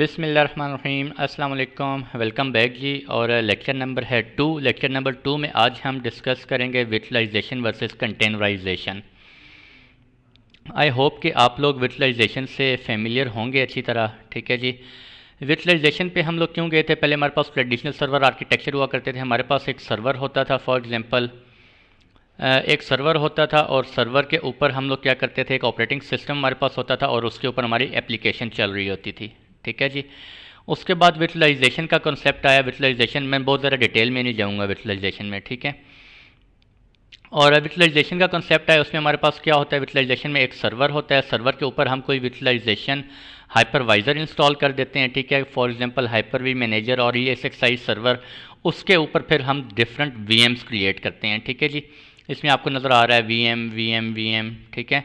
बिसमीम अल्लाम welcome back जी और लेक्चर नंबर है टू लेक्चर नंबर टू में आज हम डिस्कस करेंगे virtualization versus containerization I hope कि आप लोग विटलाइजेशन से फेमिलियर होंगे अच्छी तरह ठीक है जी विटलाइजेशन पे हम लोग क्यों गए थे पहले हमारे पास ट्रेडिशनल सर्वर आर्किटेक्चर हुआ करते थे हमारे पास एक सर्वर होता था फॉर एग्ज़ाम्पल एक सर्वर होता था और सर्वर के ऊपर हम लोग क्या करते थे एक ऑपरेटिंग सिस्टम हमारे पास होता था और उसके ऊपर हमारी एप्लीकेशन चल रही होती थी ठीक है जी उसके बाद विटलाइजेशन का कॉन्सेप्ट आया विटलाइजेशन मैं बहुत ज़रा डिटेल में नहीं जाऊँगा विटलाइजेशन में ठीक है और विटलाइजेशन का कॉन्सेप्ट है उसमें हमारे पास क्या होता है विटलाइजेशन में एक सर्वर होता है सर्वर के ऊपर हम कोई विटलाइजेशन हाइपरवाइज़र इंस्टॉल कर देते हैं ठीक है फॉर एग्जांपल हाइपरवी मैनेजर और ये एस एक्साइज सर्वर उसके ऊपर फिर हम डिफरेंट वी क्रिएट करते हैं ठीक है जी इसमें आपको नज़र आ रहा है V M V M V M ठीक है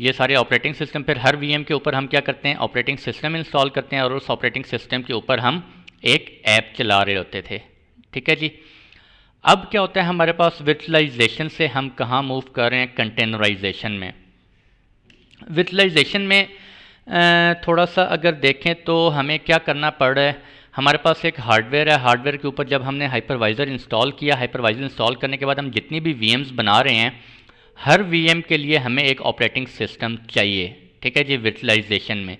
ये सारे ऑपरेटिंग सिस्टम फिर हर वीएम के ऊपर हम क्या करते हैं ऑपरेटिंग सिस्टम इंस्टॉल करते हैं और उस ऑपरेटिंग सिस्टम के ऊपर हम एक ऐप चला रहे होते थे ठीक है जी अब क्या होता है हमारे पास विर्चुअलाइजेशन से हम कहाँ मूव कर रहे हैं कंटेनराइजेशन में विर्चुअलाइजेशन में थोड़ा सा अगर देखें तो हमें क्या करना पड़ रहा है हमारे पास एक हार्डवेयर है हार्डवेयर के ऊपर जब हमने हाइपरवाइज़र इंस्टॉल किया हाइपरवाइज़र इंस्टॉल करने के बाद हम जितनी भी वी बना रहे हैं हर वीएम के लिए हमें एक ऑपरेटिंग सिस्टम चाहिए ठीक है जी विर्चुलाइजेशन में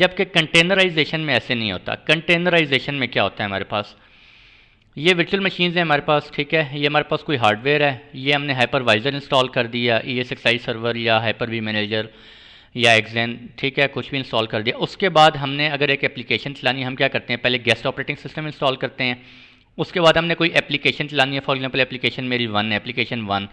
जबकि कंटेनराइजेशन में ऐसे नहीं होता कंटेनराइजेशन में क्या होता है हमारे पास ये वर्चुअल मशीन्स हैं हमारे पास ठीक है ये हमारे पास कोई हार्डवेयर है ये हमने हाइपरवाइज़र इंस्टॉल कर दिया ई एस एक्साइज सर्वर या हाइपर वी मैनेजर या एग्जैन ठीक है कुछ भी इंस्टॉल कर दिया उसके बाद हमने अगर एक एप्लीकेशन चलानी हम क्या करते हैं पहले गेस्ट ऑपरेटिंग सिस्टम इंस्टॉल करते हैं उसके बाद हमने कोई एप्लीकेशन चलानी है फॉर एग्जांपल एप्लीकेशन मेरी वन एप्लीकेशन वन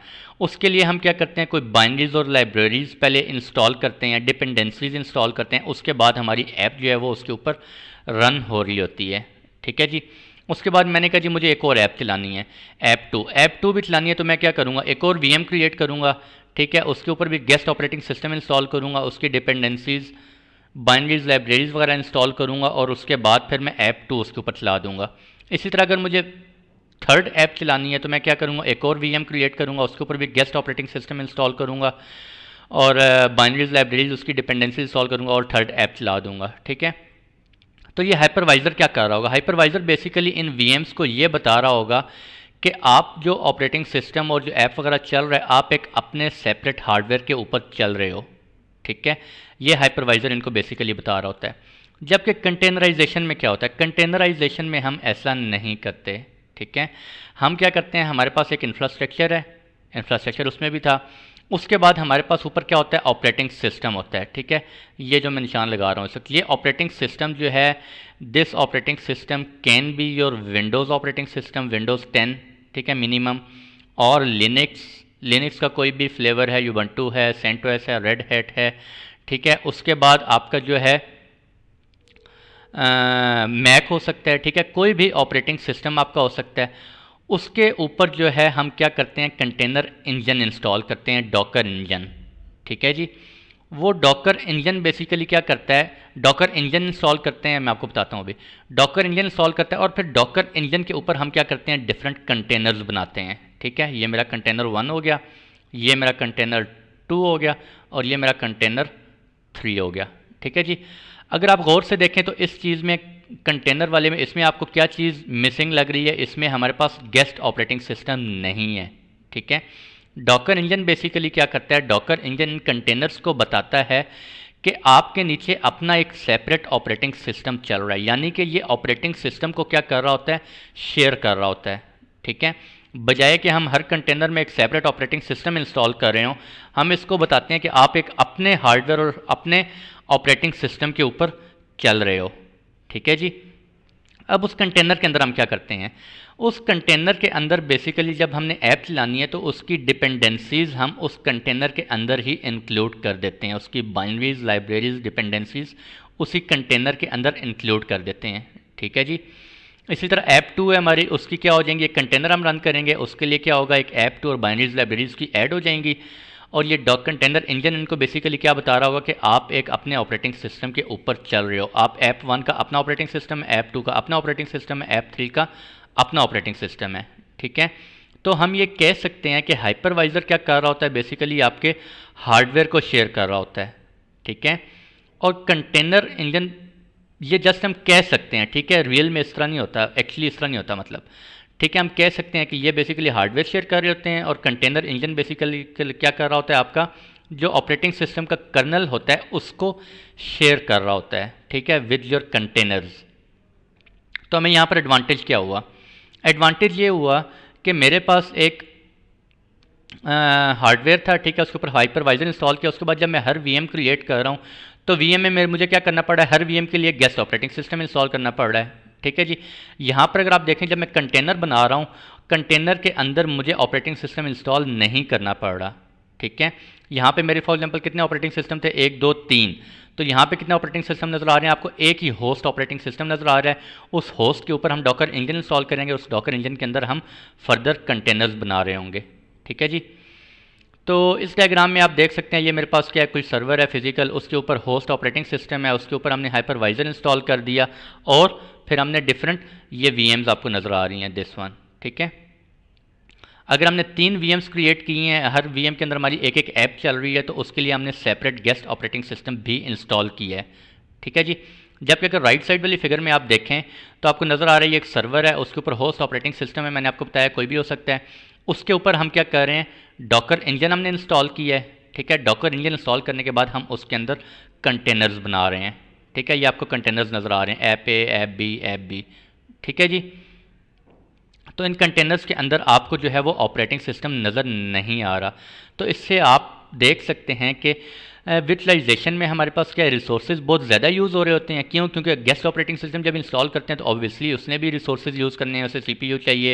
उसके लिए हम क्या करते हैं कोई बाइंड्रीज और लाइब्रेरीज़ पहले इंस्टॉल करते हैं डिपेंडेंसीज इंस्टॉल करते हैं उसके बाद हमारी ऐप जो है वो उसके ऊपर रन हो रही होती है ठीक है जी उसके बाद मैंने कहा जी मुझे एक और ऐप चलानी है ऐप टू ऐप टू भी चलानी है तो मैं क्या करूँगा एक और वी क्रिएट करूँगा ठीक है उसके ऊपर भी गेस्ट ऑपरेटिंग सिस्टम इंस्टॉल करूँगा उसकी डिपेंडेंसीज़ बाइंड्रीज लाइब्रेरीज़ वगैरह इंस्टॉल करूँगा और उसके बाद फिर मैं ऐप टू उसके ऊपर चला दूँगा इसी तरह अगर मुझे थर्ड ऐप चलानी है तो मैं क्या करूँगा एक और वीएम क्रिएट करूँगा उसके ऊपर भी गेस्ट ऑपरेटिंग सिस्टम इंस्टॉल करूँगा और बाइनरीज लाइब्रेरीज उसकी डिपेंडेंसी इंस्टॉल करूँगा और थर्ड ऐप चला दूँगा ठीक है तो ये हाइपरवाइज़र क्या कर रहा होगा हाइपरवाइज़र बेसिकली इन वी को ये बता रहा होगा कि आप जो ऑपरेटिंग सिस्टम और जो ऐप वगैरह चल रहे आप एक अपने सेपरेट हार्डवेयर के ऊपर चल रहे हो ठीक है ये हाइपरवाइज़र इनको बेसिकली बता रहा होता है जबकि कंटेनराइजेशन में क्या होता है कंटेनराइजेशन में हम ऐसा नहीं करते ठीक है हम क्या करते हैं हमारे पास एक इंफ्रास्ट्रक्चर है इंफ्रास्ट्रक्चर उसमें भी था उसके बाद हमारे पास ऊपर क्या होता है ऑपरेटिंग सिस्टम होता है ठीक है ये जो मैं निशान लगा रहा हूँ इस वक्त ये ऑपरेटिंग सिस्टम जो है this operating system can be your Windows operating system Windows ten ठीक है मिनिमम और लिनक्स लिनक्स का कोई भी फ्लेवर है यूबंटू है सेंटोस है रेड हेट है ठीक है उसके बाद आपका जो है मैक हो सकता है ठीक है कोई भी ऑपरेटिंग सिस्टम आपका हो सकता है उसके ऊपर जो है हम क्या करते हैं कंटेनर इंजन इंस्टॉल करते हैं डॉकर इंजन ठीक है जी वो डॉकर इंजन बेसिकली क्या करता है डॉकर इंजन इंस्टॉल करते हैं मैं आपको बताता हूँ अभी डॉकर इंजन इंस्टॉल करता है और फिर डॉकर इंजन के ऊपर हम क्या करते हैं डिफरेंट कंटेनर्स बनाते हैं ठीक है ये मेरा कंटेनर वन हो गया ये मेरा कंटेनर टू हो गया और ये मेरा कंटेनर थ्री हो गया ठीक है जी अगर आप गौर से देखें तो इस चीज़ में कंटेनर वाले में इसमें आपको क्या चीज़ मिसिंग लग रही है इसमें हमारे पास गेस्ट ऑपरेटिंग सिस्टम नहीं है ठीक है डॉकर इंजन बेसिकली क्या करता है डॉकर इंजन इन कंटेनर्स को बताता है कि आपके नीचे अपना एक सेपरेट ऑपरेटिंग सिस्टम चल रहा है यानी कि ये ऑपरेटिंग सिस्टम को क्या कर रहा होता है शेयर कर रहा होता है ठीक है बजाय कि हम हर कंटेनर में एक सेपरेट ऑपरेटिंग सिस्टम इंस्टॉल कर रहे हो हम इसको बताते हैं कि आप एक अपने हार्डवेयर और अपने ऑपरेटिंग सिस्टम के ऊपर चल रहे हो ठीक है जी अब उस कंटेनर के अंदर हम क्या करते हैं उस कंटेनर के अंदर बेसिकली जब हमने ऐप चलानी है तो उसकी डिपेंडेंसीज हम उस कंटेनर के अंदर ही इंक्लूड कर देते हैं उसकी बाइनरीज लाइब्रेरीज डिपेंडेंसीज उसी कंटेनर के अंदर इंक्लूड कर देते हैं ठीक है जी इसी तरह ऐप टू है हमारी उसकी क्या हो जाएंगी एक कंटेनर हम रन करेंगे उसके लिए क्या होगा एक ऐप टू और बाइनरीज लाइब्रेरीज की ऐड हो जाएंगी और ये डॉक कंटेनर इंजन इनको बेसिकली क्या बता रहा होगा कि आप एक अपने ऑपरेटिंग सिस्टम के ऊपर चल रहे हो आप ऐप वन का अपना ऑपरेटिंग सिस्टम है ऐप टू का अपना ऑपरेटिंग सिस्टम है ऐप थ्री का अपना ऑपरेटिंग सिस्टम है ठीक है तो हम ये कह सकते हैं कि हाइपरवाइज़र क्या कर रहा होता है बेसिकली आपके हार्डवेयर को शेयर कर रहा होता है ठीक है और कंटेनर इंजन ये जस्ट हम कह सकते हैं ठीक है रियल में इस तरह नहीं होता एक्चुअली इस तरह नहीं होता मतलब ठीक है हम कह सकते हैं कि ये बेसिकली हार्डवेयर शेयर कर रहे होते हैं और कंटेनर इंजन बेसिकली क्या कर रहा होता है आपका जो ऑपरेटिंग सिस्टम का कर्नल होता है उसको शेयर कर रहा होता है ठीक है विद योर कंटेनर्स तो हमें यहाँ पर एडवांटेज क्या हुआ एडवांटेज ये हुआ कि मेरे पास एक हार्डवेयर था ठीक है उसके ऊपर हाइपरवाइजर इंस्टॉल किया उसके बाद जब मैं हर वीएम क्रिएट कर रहा हूँ तो वीएम में मेरे मुझे क्या करना पड़ रहा है हर वीएम के लिए गेस्ट ऑपरेटिंग सिस्टम इंस्टॉल करना पड़ रहा है ठीक है जी यहाँ पर अगर आप देखें जब मैं कंटेनर बना रहा हूँ कंटेनर के अंदर मुझे ऑपरेटिंग सिस्टम इंस्टॉल नहीं करना पड़ रहा ठीक है यहाँ पे मेरे फॉर एग्जाम्पल कितने ऑपरेटिंग सिस्टम थे एक दो तीन तो यहाँ पे कितने ऑपरेटिंग सिस्टम नज़र आ रहे हैं आपको एक ही होस्ट ऑपरेटिंग सिस्टम नज़र आ रहा है उस होस्ट के ऊपर हम डॉकर इंजन इंस्टॉल करेंगे उस डॉकर इंजन के अंदर हम फर्दर कंटेनर्स बना रहे होंगे ठीक है जी तो इस डायग्राम में आप देख सकते हैं ये मेरे पास क्या है कोई सर्वर है फिजिकल उसके ऊपर होस्ट ऑपरेटिंग सिस्टम है उसके ऊपर हमने हाइपरवाइज़र इंस्टॉल कर दिया और फिर हमने डिफरेंट ये वी आपको नज़र आ रही हैं दिस वन ठीक है अगर हमने तीन वी क्रिएट किए हैं हर वी के अंदर हमारी एक एक ऐप चल रही है तो उसके लिए हमने सेपरेट गेस्ट ऑपरेटिंग सिस्टम भी इंस्टॉल किया है ठीक है जी जबकि अगर राइट साइड वाली फिगर में आप देखें तो आपको नज़र आ रही है एक सर्वर है उसके ऊपर होस्ट ऑपरेटिंग सिस्टम है मैंने आपको बताया कोई भी हो सकता है उसके ऊपर हम क्या कर रहे हैं डॉकर इंजन हमने इंस्टॉल किया है ठीक है डॉकर इंजन इंस्टॉल करने के बाद हम उसके अंदर कंटेनर्स बना रहे हैं ठीक है ये आपको कंटेनर्स नज़र आ रहे हैं app A app B app B ठीक है जी तो इन कंटेनर्स के अंदर आपको जो है वो ऑपरेटिंग सिस्टम नज़र नहीं आ रहा तो इससे आप देख सकते हैं कि विटलाइजेशन में हमारे पास क्या रिसोर्स बहुत ज़्यादा यूज़ हो रहे होते हैं क्यों क्योंकि गेस्ट ऑपरेटिंग सिस्टम जब इंस्टॉल करते हैं तो ऑब्वियसली उसने भी रिसोर्स यूज़ करने हैं उसे सी चाहिए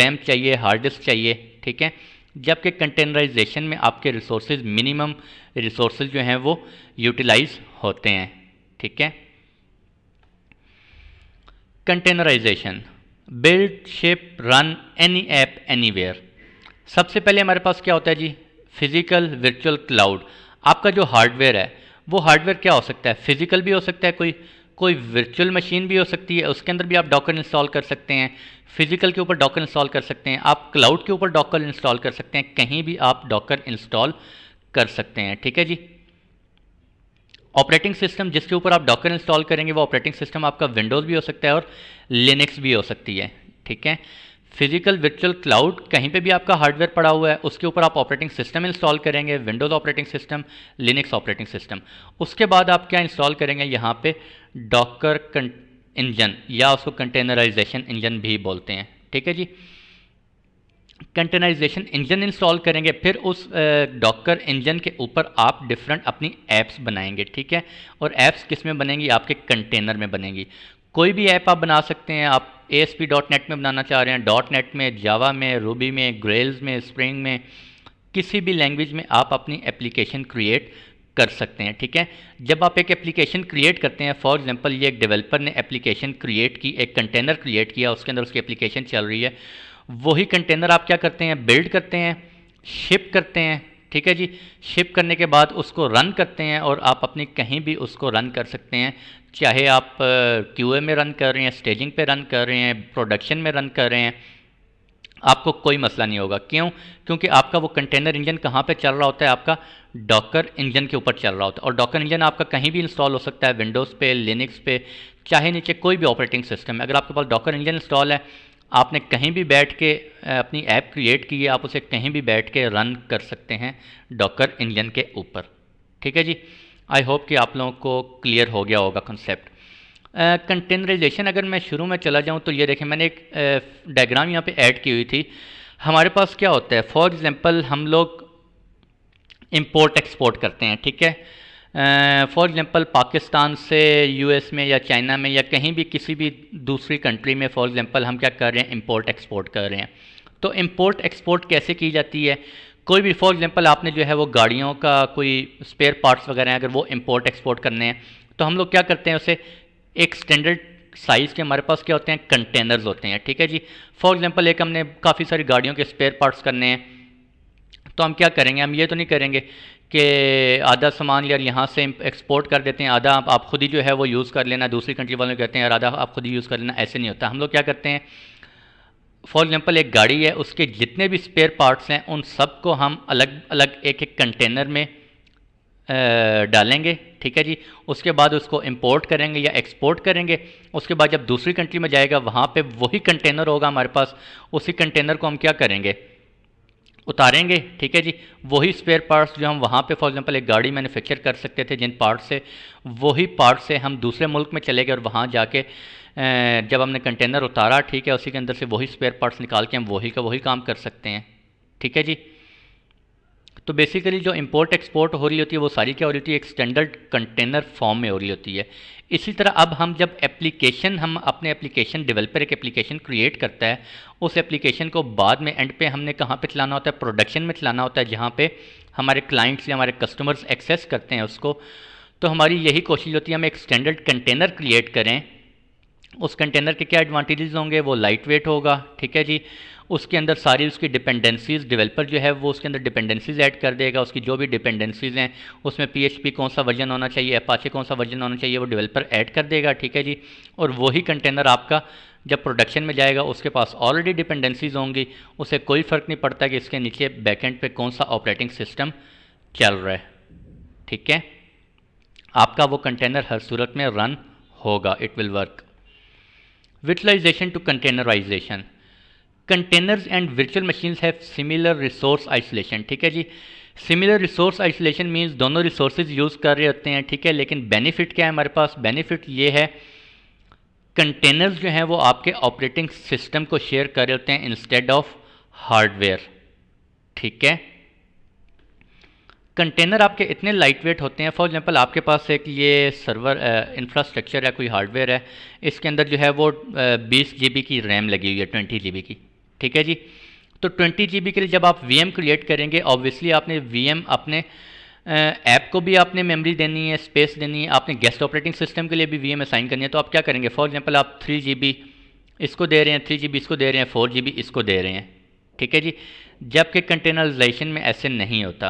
रैम चाहिए हार्ड डिस्क चाहिए ठीक है जबकि कंटेनराइजेशन में आपके रिसोर्स मिनिमम रिसोर्स जो हैं वो यूटिलाइज होते हैं ठीक है containerization build ship run any app any सबसे पहले हमारे पास क्या होता है जी फिजिकल वर्चुअल क्लाउड आपका जो हार्डवेयर है वो हार्डवेयर क्या हो सकता है फिजिकल भी हो सकता है कोई कोई वर्चुअल मशीन भी हो सकती है उसके अंदर भी आप डॉकर इंस्टॉल कर सकते हैं फिजिकल के ऊपर डॉकर इंस्टॉल कर सकते हैं आप क्लाउड के ऊपर डॉकर इंस्टॉल कर सकते हैं कहीं भी आप डॉकर इंस्टॉल कर सकते हैं ठीक है जी ऑपरेटिंग सिस्टम जिसके ऊपर आप डॉकर इंस्टॉल करेंगे वो ऑपरेटिंग सिस्टम आपका विंडोज़ भी हो सकता है और लिनक्स भी हो सकती है ठीक है फिजिकल वर्चुअल क्लाउड कहीं पे भी आपका हार्डवेयर पड़ा हुआ है उसके ऊपर आप ऑपरेटिंग सिस्टम इंस्टॉल करेंगे Windows operating system Linux operating system उसके बाद आप क्या इंस्टॉल करेंगे यहाँ पे डॉकर इंजन या उसको कंटेनराइजेशन इंजन भी बोलते हैं ठीक है जी कंटेनाइजेशन इंजन इंस्टॉल करेंगे फिर उस डॉकर इंजन के ऊपर आप डिफरेंट अपनी ऐप्स बनाएंगे ठीक है और ऐप्स किस में बनेंगी आपके कंटेनर में बनेंगी कोई भी ऐप आप बना सकते हैं आप A S P dot net में बनाना चाह रहे हैं डॉट नेट में जावा में रूबी में ग्रेल्स में स्प्रिंग में किसी भी लैंग्वेज में आप अपनी एप्लीकेशन क्रिएट कर सकते हैं ठीक है जब आप एक एप्लीकेशन क्रिएट करते हैं फॉर एग्जांपल ये एक डेवलपर ने एप्लीकेशन क्रिएट की एक कंटेनर क्रिएट किया उसके अंदर उसकी एप्लीकेशन चल रही है वही कंटेनर आप क्या करते हैं बिल्ड करते हैं शिप करते हैं ठीक है जी शिप करने के बाद उसको रन करते हैं और आप अपनी कहीं भी उसको रन कर सकते हैं चाहे आप क्यूए में रन कर रहे हैं स्टेजिंग पे रन कर रहे हैं प्रोडक्शन में रन कर रहे हैं आपको कोई मसला नहीं होगा क्यों क्योंकि आपका वो कंटेनर इंजन कहाँ पे चल रहा होता है आपका डॉकर इंजन के ऊपर चल रहा होता है और डॉकर इंजन आपका कहीं भी इंस्टॉल हो सकता है विंडोज़ पे लिनिक्स पे चाहे नीचे कोई भी ऑपरेटिंग सिस्टम है अगर आपके पास डॉकर इंजन इंस्टॉल है आपने कहीं भी बैठ के अपनी ऐप क्रिएट की है आप उसे कहीं भी बैठ के रन कर सकते हैं डॉकर इंजन के ऊपर ठीक है जी आई होप कि आप लोगों को क्लियर हो गया होगा कंसेप्ट कंटेनराइजेशन अगर मैं शुरू में चला जाऊं तो ये देखें मैंने एक डायग्राम यहाँ पे ऐड की हुई थी हमारे पास क्या होता है फॉर एग्ज़ाम्पल हम लोग इम्पोर्ट एक्सपोर्ट करते हैं ठीक है फॉर एग्ज़ाम्पल पाकिस्तान से यूएस में या चाइना में या कहीं भी किसी भी दूसरी कंट्री में फॉर एग्ज़ाम्पल हम क्या कर रहे हैं इम्पोर्ट एक्सपोर्ट कर रहे हैं तो इम्पोर्ट एक्सपोर्ट कैसे की जाती है कोई भी फॉर एग्ज़ाम्पल आपने जो है वो गाड़ियों का कोई स्पेयर पार्ट्स वगैरह अगर वो इम्पोर्ट एक्सपोर्ट करने हैं तो हम लोग क्या करते हैं उसे एक स्टैंडर्ड साइज़ के हमारे पास क्या होते हैं कंटेनर्स होते हैं ठीक है जी फॉर एग्ज़ाम्पल एक हमने काफ़ी सारी गाड़ियों के स्पेयर पार्ट्स करने हैं तो हम क्या करेंगे हम ये तो नहीं करेंगे कि आधा सामान यार यहाँ से एक्सपोर्ट कर देते हैं आधा आप, आप खुद ही जो है वो यूज़ कर लेना दूसरी कंट्री वालों को कहते हैं यार आधा आप खुद ही यूज़ कर लेना ऐसे नहीं होता हम लोग क्या करते हैं फॉर एग्ज़ाम्पल एक गाड़ी है उसके जितने भी स्पेयर पार्ट्स हैं उन सब को हम अलग अलग एक एक कंटेनर में डालेंगे ठीक है जी उसके बाद उसको इम्पोर्ट करेंगे या एक्सपोर्ट करेंगे उसके बाद जब दूसरी कंट्री में जाएगा वहाँ पे वही कंटेनर होगा हमारे पास उसी कंटेनर को हम क्या करेंगे उतारेंगे ठीक है जी वही स्पेयर पार्ट्स जो हम वहाँ पे फॉर एग्जांपल एक गाड़ी मैन्युफैक्चर कर सकते थे जिन पार्ट से वही पार्ट से हम दूसरे मुल्क में चले गए और वहाँ जाके जब हमने कंटेनर उतारा ठीक है उसी के अंदर से वही स्पेयर पार्ट्स निकाल के हम वही का वही काम कर सकते हैं ठीक है जी तो बेसिकली जो इम्पोर्ट एक्सपोर्ट हो रही होती है वो सारी क्या हो रही होती है एक स्टैंडर्ड कंटेनर फॉर्म में हो रही होती है इसी तरह अब हम जब एप्लीकेशन हम अपने एप्लीकेशन डेवलपर एक एप्लीकेशन क्रिएट करता है उस एप्लीकेशन को बाद में एंड पे हमने कहाँ पे चलाना होता है प्रोडक्शन में चलाना होता है जहाँ पे हमारे क्लाइंट्स या हमारे कस्टमर्स एक्सेस करते हैं उसको तो हमारी यही कोशिश होती है हम एक स्टैंडर्ड कंटेनर क्रिएट करें उस कंटेनर के क्या एडवांटेजेस होंगे वो लाइट वेट होगा ठीक है जी उसके अंदर सारी उसकी डिपेंडेंसीज डेवलपर जो है वो उसके अंदर डिपेंडेंसीज ऐड कर देगा उसकी जो भी डिपेंडेंसीज हैं उसमें पी कौन सा वर्जन होना चाहिए अपाचे कौन सा वर्जन होना चाहिए वो डेवलपर ऐड कर देगा ठीक है जी और वही कंटेनर आपका जब प्रोडक्शन में जाएगा उसके पास ऑलरेडी डिपेंडेंसीज होंगी उसे कोई फ़र्क नहीं पड़ता कि इसके नीचे बैकेंड पे कौन सा ऑपरेटिंग सिस्टम चल रहा है ठीक है आपका वो कंटेनर हर सूरत में रन होगा it will work virtualization to containerization containers and virtual machines have similar resource isolation ठीक है जी सिमिलर रिसोर्स आइसोलेशन मीन्स दोनों रिसोर्सेज यूज़ कर रहे होते हैं ठीक है लेकिन बेनिफिट क्या है हमारे पास बेनिफिट ये है कंटेनर्स जो हैं वो आपके ऑपरेटिंग सिस्टम को शेयर कर रहे होते हैं इंस्टेड ऑफ हार्डवेयर ठीक है कंटेनर आपके इतने लाइट वेट होते हैं फॉर एग्जांपल आपके पास एक ये सर्वर इंफ्रास्ट्रक्चर है कोई हार्डवेयर है इसके अंदर जो है वो बीस जी की रैम लगी हुई है ट्वेंटी जी की ठीक है जी तो ट्वेंटी जी के लिए जब आप वी क्रिएट करेंगे ऑब्वियसली आपने वी अपने ऐप को भी आपने मेमोरी देनी है स्पेस देनी है आपने गेस्ट ऑपरेटिंग सिस्टम के लिए भी वी असाइन करनी है तो आप क्या करेंगे फॉर एग्जांपल आप थ्री जी इसको दे रहे हैं थ्री जी इसको दे रहे हैं फोर जी इसको दे रहे हैं ठीक है जी जबकि कंटेनराइजेशन में ऐसे नहीं होता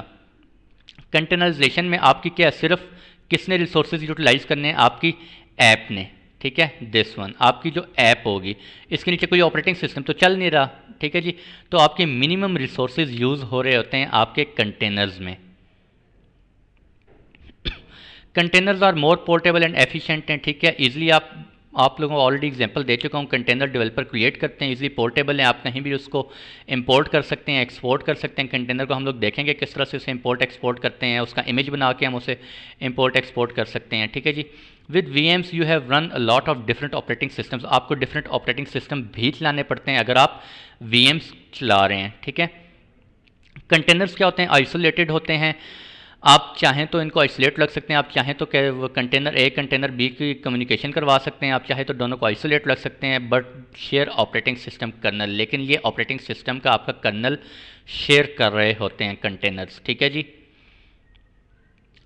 कंटेनराइजेशन में आपकी क्या सिर्फ किसने रिसोर्सेज यूटिलाइज करने हैं आपकी ऐप ने ठीक है दिस वन आपकी जो ऐप होगी इसके नीचे कोई ऑपरेटिंग सिस्टम तो चल नहीं रहा ठीक है जी तो आपके मिनिमम रिसोर्सेज यूज़ हो रहे होते हैं आपके कंटेनर्स में containers are more portable and efficient हैं ठीक है इजीली आप आप लोगों को ऑलरेडी एग्जांपल दे चुका हूँ कंटेनर डेवलपर क्रिएट करते हैं इजीली पोर्टेबल है आप कहीं भी उसको इंपोर्ट कर सकते हैं एक्सपोर्ट कर सकते हैं कंटेनर को हम लोग देखेंगे किस तरह से उसे इंपोर्ट एक्सपोर्ट करते हैं उसका इमेज बना के हम उसे इंपोर्ट एक्सपोर्ट कर सकते हैं ठीक है जी with VMs you have run a lot of different operating system आपको डिफरेंट ऑपरेटिंग सिस्टम भी चलाने पड़ते हैं अगर आप एम्स चला रहे हैं ठीक है कंटेनर्स क्या होते हैं आइसोलेटेड होते हैं आप चाहें तो इनको आइसोलेट लग सकते हैं आप चाहें तो कंटेनर ए कंटेनर बी की कम्युनिकेशन करवा सकते हैं आप चाहें तो दोनों को आइसोलेट लग सकते हैं but share operating system kernel लेकिन ये ऑपरेटिंग सिस्टम का आपका कर्नल शेयर कर रहे होते हैं कंटेनर्स ठीक है जी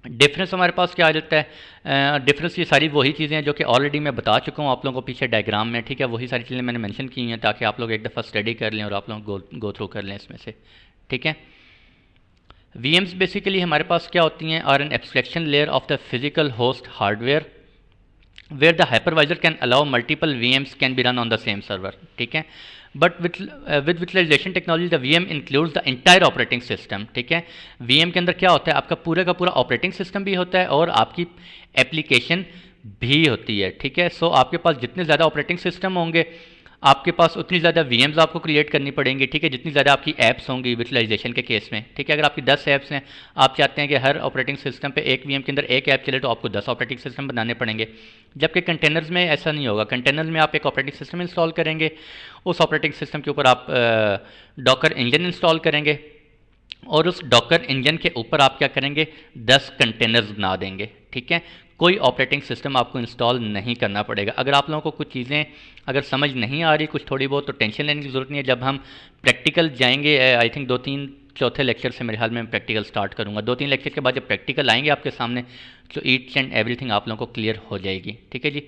डिफरेंस हमारे पास क्या आ जाता है डिफरेंस ये सारी वही चीज़ें हैं जो कि ऑलरेडी मैं बता चुका हूँ आप लोगों को पीछे डायग्राम में ठीक है वही सारी चीज़ें मैंने मेंशन की हैं ताकि आप लोग एक दफ़ा स्टडी कर लें और आप लोग गो गो थ्रू कर लें इसमें से ठीक है वी बेसिकली हमारे पास क्या होती हैं are an abstraction layer of the physical host hardware ware the hypervisor can allow multiple V can be run on the same server ठीक है but with with virtualization technology the V M includes the entire operating system ठीक है we के अंदर क्या होता है आपका पूरे का पूरा ऑपरेटिंग सिस्टम भी होता है और आपकी एप्लीकेशन भी होती है ठीक है सो so, आपके पास जितने ज़्यादा ऑपरेटिंग सिस्टम होंगे आपके पास उतनी ज़्यादा वी आपको क्रिएट करनी पड़ेंगी ठीक है जितनी ज़्यादा आपकी ऐप्स होंगी विचुअलाइजेशन के केस में ठीक है अगर आपकी 10 ऐप्स हैं आप चाहते हैं कि हर ऑपरेटिंग सिस्टम पे एक वी के अंदर एक ऐप चले तो आपको 10 ऑपरेटिंग सिस्टम बनाने पड़ेंगे जबकि कंटेनर्स में ऐसा नहीं होगा कंटेनर में आप एक ऑपरेटिंग सिस्टम इंस्टॉल करेंगे उस ऑपरेटिंग सिस्टम के ऊपर आप डॉकर इंजन इंस्टॉल करेंगे और उस डॉकर इंजन के ऊपर आप क्या करेंगे 10 कंटेनर्स बना देंगे ठीक है कोई ऑपरेटिंग सिस्टम आपको इंस्टॉल नहीं करना पड़ेगा अगर आप लोगों को कुछ चीज़ें अगर समझ नहीं आ रही कुछ थोड़ी बहुत तो टेंशन लेने की ज़रूरत नहीं है जब हम प्रैक्टिकल जाएंगे आई थिंक दो तीन चौथे लेक्चर से मेरे ख्याल में प्रैक्टिकल स्टार्ट करूँगा दो तीन लेक्चर के बाद जब प्रैक्टिकल आएंगे आपके सामने तो ईट्स एंड एवरीथिंग आप लोगों को क्लियर हो जाएगी ठीक है जी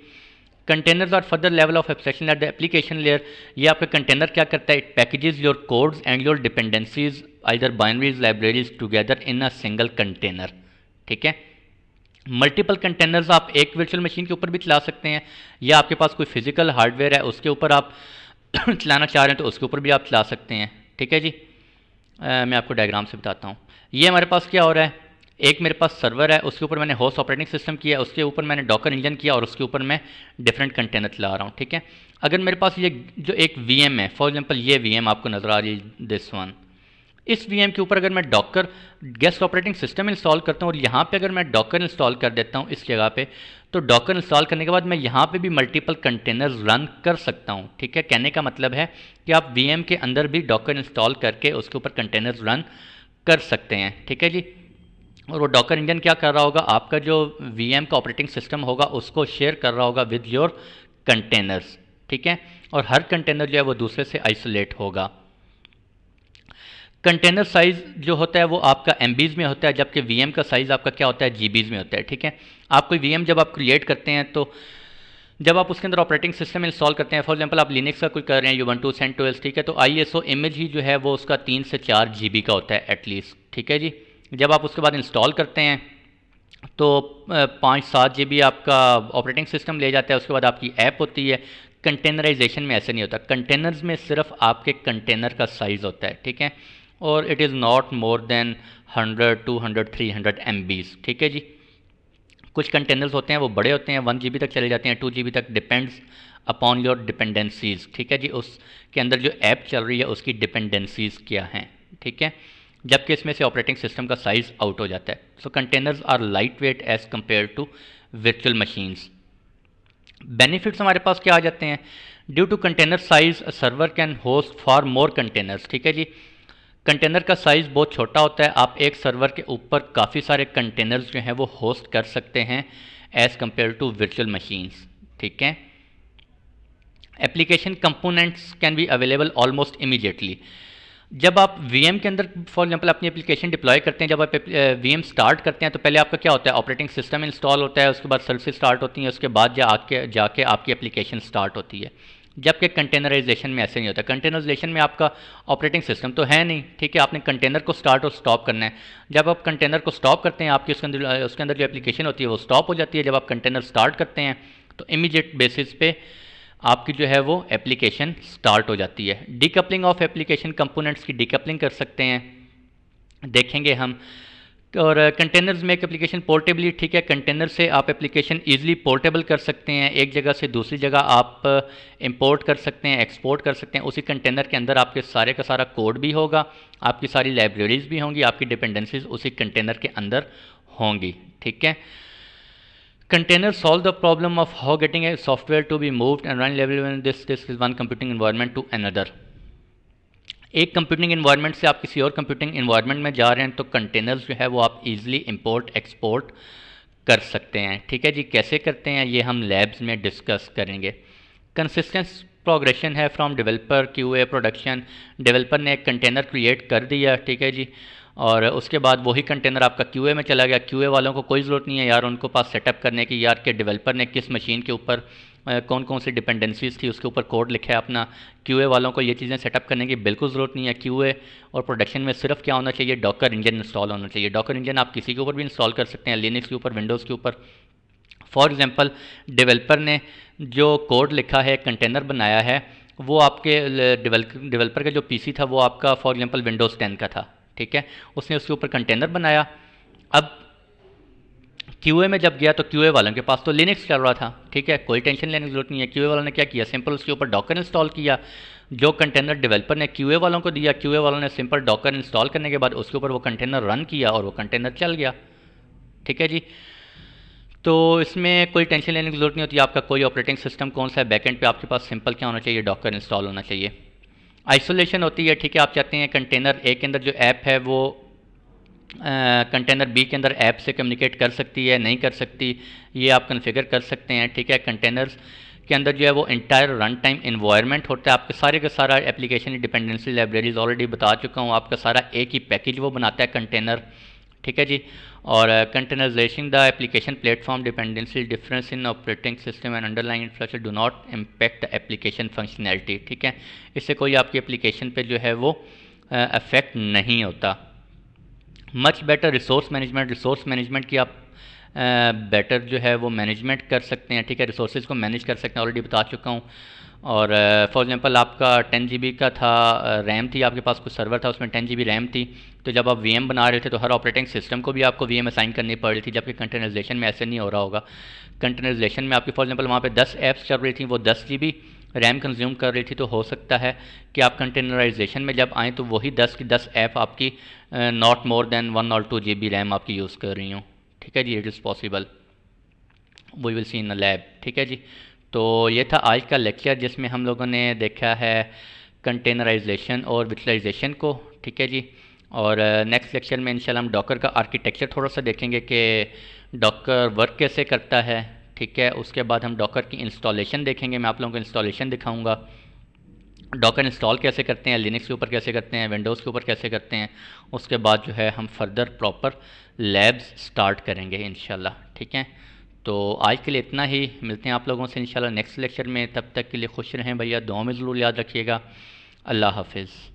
कंटेनर्स और further level of abstraction at the application layer ये आपका कंटेनर क्या करता है it packages your codes and your dependencies either binaries libraries together in a single container ठीक है मल्टीपल कंटेनर्स आप एक वर्चुअल मशीन के ऊपर भी चला सकते हैं या आपके पास कोई फिजिकल हार्डवेयर है उसके ऊपर आप चलाना चाह रहे हैं तो उसके ऊपर भी आप चला सकते हैं ठीक है जी मैं आपको डायग्राम से बताता हूँ ये हमारे पास क्या हो रहा है एक मेरे पास सर्वर है उसके ऊपर मैंने होस्ट ऑपरेटिंग सिस्टम किया उसके ऊपर मैंने डॉकर इंजन किया और उसके ऊपर मैं डिफरेंट कंटेनर चला रहा हूँ ठीक है अगर मेरे पास ये जो एक वी है फॉर एग्जाम्पल ये वी आपको नज़र आ रही है दिस वन इस वीएम के ऊपर अगर मैं docker guest operating system install करता हूँ और यहाँ पे अगर मैं डॉकर इंस्टॉल कर देता हूँ इस जगह पे तो डॉकर इंस्टॉल करने के बाद मैं यहाँ पे भी मल्टीपल कंटेनर्स रन कर सकता हूँ ठीक है कहने का मतलब है कि आप वीएम के अंदर भी डॉकर इंस्टॉल करके उसके ऊपर कंटेनर्स रन कर सकते हैं ठीक है जी और वो डॉकर इंजन क्या कर रहा होगा आपका जो वी का ऑपरेटिंग सिस्टम होगा उसको शेयर कर रहा होगा विद योर कंटेनर्स ठीक है और हर कंटेनर जो है वो दूसरे से आइसोलेट होगा कंटेनर साइज जो होता है वो आपका एम में होता है जबकि वी का साइज़ आपका क्या होता है जी में होता है ठीक है आप कोई वी जब आप क्रिएट करते हैं तो जब आप उसके अंदर ऑपरेटिंग सिस्टम इंस्टॉल करते हैं फॉर एग्जांपल आप लिनक्स का कोई कर रहे हैं U one two cent twelve ठीक है तो आईएसओ इमेज ही जो है वो उसका तीन से चार जीबी का होता है एटलीस्ट ठीक है जी जब आप उसके बाद इंस्टॉल करते हैं तो पाँच सात जी आपका ऑपरेटिंग सिस्टम ले जाता है उसके बाद आपकी ऐप होती है कंटेनराइजेशन में ऐसे नहीं होता कंटेनर्स में सिर्फ आपके कंटेनर का साइज़ होता है ठीक है और it is not more than 100, 200, 300 M ठीक है जी कुछ कंटेनर्स होते हैं वो बड़े होते हैं वन जी तक चले जाते हैं टू जी तक डिपेंड्स अपॉन योर डिपेंडेंसीज़ ठीक है जी उसके अंदर जो ऐप चल रही है उसकी डिपेंडेंसीज़ क्या हैं ठीक है जबकि इसमें से ऑपरेटिंग सिस्टम का साइज़ आउट हो जाता है so containers are lightweight as compared to virtual machines benefits हमारे पास क्या आ जाते हैं due to container size server can host for more containers ठीक है जी कंटेनर का साइज़ बहुत छोटा होता है आप एक सर्वर के ऊपर काफ़ी सारे कंटेनर्स जो हैं वो होस्ट कर सकते हैं as compared to virtual machines ठीक है application components can be available almost immediately जब आप वीएम के अंदर फॉर एग्जांपल अपनी एप्लीकेशन डिप्लॉय करते हैं जब आप वीएम स्टार्ट करते हैं तो पहले आपका क्या होता है ऑपरेटिंग सिस्टम इंस्टॉल होता है उसके बाद सर्विस स्टार्ट होती है उसके बाद जा जाके आपकी एप्लीकेशन स्टार्ट होती है जबकि कंटेनराइजेशन में ऐसे नहीं होता कंटेनराइजेशन में आपका ऑपरेटिंग सिस्टम तो है नहीं ठीक है आपने कंटेनर को स्टार्ट और स्टॉप करना है जब आप कंटेनर को स्टॉप करते हैं आपकी उसके अंदर उसके अंदर जो एप्लीकेशन होती है वो स्टॉप हो जाती है जब आप कंटेनर स्टार्ट करते हैं तो इमीजिएट बेसिस पे आपकी जो है वो एप्लीकेशन स्टार्ट हो जाती है डिकपलिंग ऑफ एप्लीकेशन कंपोनेंट्स की डिकपलिंग कर सकते हैं देखेंगे हम और कंटेनर्स में एक एप्लीकेशन पोर्टेबली ठीक है कंटेनर से आप एप्लीकेशन ईजिली पोर्टेबल कर सकते हैं एक जगह से दूसरी जगह आप इंपोर्ट कर सकते हैं एक्सपोर्ट कर सकते हैं उसी कंटेनर के अंदर आपके सारे का सारा कोड भी होगा आपकी सारी लाइब्रेरीज भी होंगी आपकी डिपेंडेंसीज उसी कंटेनर के अंदर होंगी ठीक है container solve the problem of how getting a software to be moved and run level this this is one computing computing to another एक कंप्यूटिंग इन्वायरमेंट से आप किसी और कंप्यूटिंग इन्वायरमेंट में जा रहे हैं तो कंटेनर्स जो है वो आप इजीली इंपोर्ट एक्सपोर्ट कर सकते हैं ठीक है जी कैसे करते हैं ये हम लैब्स में डिस्कस करेंगे कंसिस्टेंस प्रोग्रेशन है from developer Q A production developer ने एक कंटेनर क्रिएट कर दिया ठीक है जी और उसके बाद वही कंटेनर आपका क्यूए में चला गया क्यूए वालों को कोई ज़रूरत नहीं है यार उनको पास सेटअप करने की यार के डेवलपर ने किस मशीन के ऊपर कौन कौन सी डिपेंडेंसीज थी उसके ऊपर कोड लिखा है अपना क्यूए वालों को ये चीज़ें सेटअप करने की बिल्कुल ज़रूरत नहीं है क्यूए और प्रोडक्शन में सिर्फ क्या होना चाहिए डॉकर इंजन इंस्टॉल होना चाहिए डॉकर इंजन आप किसी के ऊपर भी इंस्टॉल कर सकते हैं लिनिक्स के ऊपर विंडोज़ के ऊपर फॉर एग्ज़ाम्पल डिवेल्पर ने जो कोड लिखा है कंटेनर बनाया है वो आपके डिवेल्पर का जो पीसी था वो आपका फॉर एग्जांपल विंडोज़ टेन का था ठीक है उसने उसके ऊपर कंटेनर बनाया अब क्यू में जब गया तो क्यू वालों के पास तो लिनक्स चल रहा था ठीक है कोई टेंशन लेने की जरूरत नहीं है क्यू वालों ने क्या किया सिंपल उसके ऊपर डॉकर इंस्टॉल किया जो कंटेनर डेवलपर ने क्यू वालों को दिया क्यू वालों ने सिंपल डॉकर इंस्टॉल करने के बाद उसके ऊपर वो कंटेनर रन किया और वो कंटेनर चल गया ठीक है जी तो इसमें कोई टेंशन लेने की जरूरत नहीं होती आपका कोई ऑपरेटिंग सिस्टम कौन सा है बैकेंड पे आपके पास सिंपल क्या होना चाहिए डॉकर इंस्टॉल होना चाहिए आइसोलेशन होती है ठीक है आप चाहते हैं कंटेनर ए के अंदर जो ऐप है वो कंटेनर बी के अंदर ऐप से कम्युनिकेट कर सकती है नहीं कर सकती ये आप कन्फिगर कर सकते हैं ठीक है कंटेनर्स के अंदर जो है वो इंटायर रन टाइम इन्वायरमेंट होता है आपके सारे का सारा एप्लीकेशन डिपेंडेंसी लाइब्रेरीज ऑलरेडी बता चुका हूँ आपका सारा एक ही पैकेज वो बनाता है कंटेनर ठीक है जी और containerisation the application platform dependency difference in operating system and underline infrastructure do not impact application functionality ठीक है इससे कोई आपकी एप्लीकेशन पे जो है वो अफेक्ट uh, नहीं होता much better resource management resource management की आप बेटर uh, जो है वो मैनेजमेंट कर सकते हैं ठीक है रिसोर्स को मैनेज कर सकते हैं ऑलरेडी बता चुका हूँ और फॉर uh, एग्ज़ाम्पल आपका टेन जी का था रैम uh, थी आपके पास कुछ सर्वर था उसमें टेन जी रैम थी तो जब आप वी बना रहे थे तो हर ऑपरेटिंग सिस्टम को भी आपको वी एम असाइन करनी पड़ रही थी जबकि कंटेनाइजेशन में ऐसे नहीं हो रहा होगा कंटेनाइजेशन में आपकी फॉर एग्जाम्पल वहाँ पर दस ऐप्स चल रही थी वो दस जी रैम कंज्यूम कर रही थी तो हो सकता है कि आप कंटेनराइजेशन में जब आएँ तो वही दस की दस ऐप आपकी नॉट मोर देन वन और टू जी रैम आपकी यूज़ कर रही हूँ ठीक है जी it is possible we will see in a lab ठीक है जी तो ये था आज का लेक्चर जिसमें हम लोगों ने देखा है कंटेनराइजेशन और विचलाइजेशन को ठीक है जी और नेक्स्ट लेक्चर में इनशाला हम डॉकर का आर्किटेक्चर थोड़ा सा देखेंगे कि डॉकर वर्क कैसे करता है ठीक है उसके बाद हम डॉकर की इंस्टॉलेशन देखेंगे मैं आप लोगों को इंस्टॉलेशन दिखाऊंगा डॉकर इंस्टॉल कैसे करते हैं लिनक्स के ऊपर कैसे करते हैं विंडोज़ के ऊपर कैसे करते हैं उसके बाद जो है हम फर्दर प्रॉपर लैब्स स्टार्ट करेंगे इन ठीक है तो आज के लिए इतना ही मिलते हैं आप लोगों से इंशाल्लाह नेक्स्ट लेक्चर में तब तक के लिए खुश रहें भैया दुआ में ज़रूर याद रखिएगा अल्लाह हाफिज़